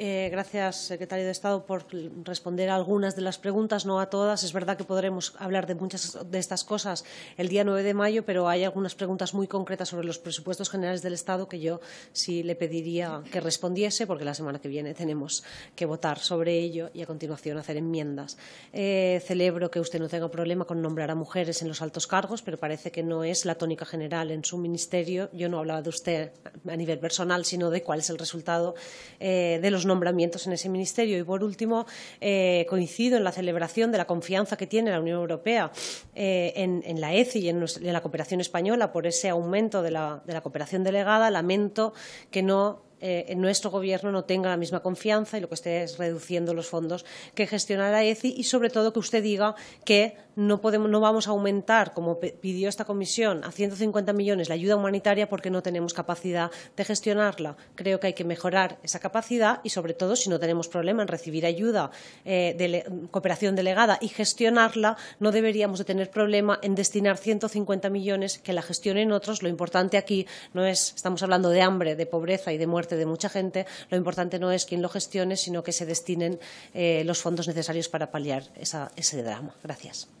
Eh, gracias, secretario de Estado, por responder a algunas de las preguntas, no a todas. Es verdad que podremos hablar de muchas de estas cosas el día 9 de mayo, pero hay algunas preguntas muy concretas sobre los presupuestos generales del Estado que yo sí le pediría que respondiese, porque la semana que viene tenemos que votar sobre ello y a continuación hacer enmiendas. Eh, celebro que usted no tenga problema con nombrar a mujeres en los altos cargos, pero parece que no es la tónica general en su ministerio. Yo no hablaba de usted a nivel personal, sino de cuál es el resultado eh, de los nombramientos en ese ministerio. Y por último, eh, coincido en la celebración de la confianza que tiene la Unión Europea eh, en, la ECI y en, la cooperación española por ese aumento de la cooperación delegada. Lamento que no eh, en nuestro gobierno no tenga la misma confianza y lo que esté es reduciendo los fondos que la ECI y sobre todo que usted diga que no, podemos, no vamos a aumentar, como pidió esta comisión, a 150 millones la ayuda humanitaria porque no tenemos capacidad de gestionarla. Creo que hay que mejorar esa capacidad y sobre todo si no tenemos problema en recibir ayuda, eh, de cooperación delegada y gestionarla, no deberíamos de tener problema en destinar 150 millones que la gestionen otros. Lo importante aquí no es, estamos hablando de hambre, de pobreza y de muerte de mucha gente, lo importante no es quién lo gestione, sino que se destinen eh, los fondos necesarios para paliar ese drama. Gracias.